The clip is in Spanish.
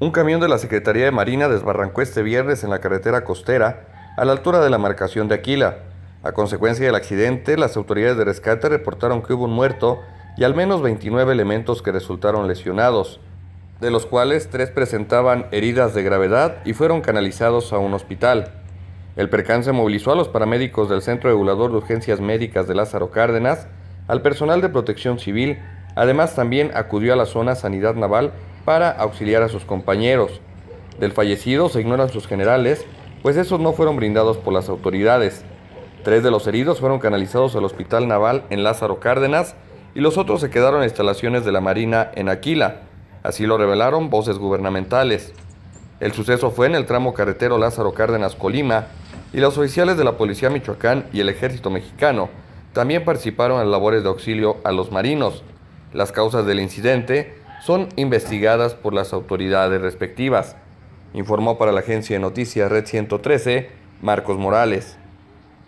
Un camión de la Secretaría de Marina desbarrancó este viernes en la carretera costera a la altura de la marcación de Aquila. A consecuencia del accidente, las autoridades de rescate reportaron que hubo un muerto y al menos 29 elementos que resultaron lesionados, de los cuales tres presentaban heridas de gravedad y fueron canalizados a un hospital. El percance movilizó a los paramédicos del Centro Regulador de Urgencias Médicas de Lázaro Cárdenas, al personal de protección civil, además también acudió a la zona Sanidad Naval para auxiliar a sus compañeros. Del fallecido se ignoran sus generales, pues esos no fueron brindados por las autoridades. Tres de los heridos fueron canalizados al Hospital Naval en Lázaro Cárdenas y los otros se quedaron en instalaciones de la Marina en Aquila. Así lo revelaron voces gubernamentales. El suceso fue en el tramo carretero Lázaro Cárdenas-Colima y los oficiales de la Policía Michoacán y el Ejército Mexicano también participaron en labores de auxilio a los marinos. Las causas del incidente son investigadas por las autoridades respectivas, informó para la agencia de noticias Red 113 Marcos Morales.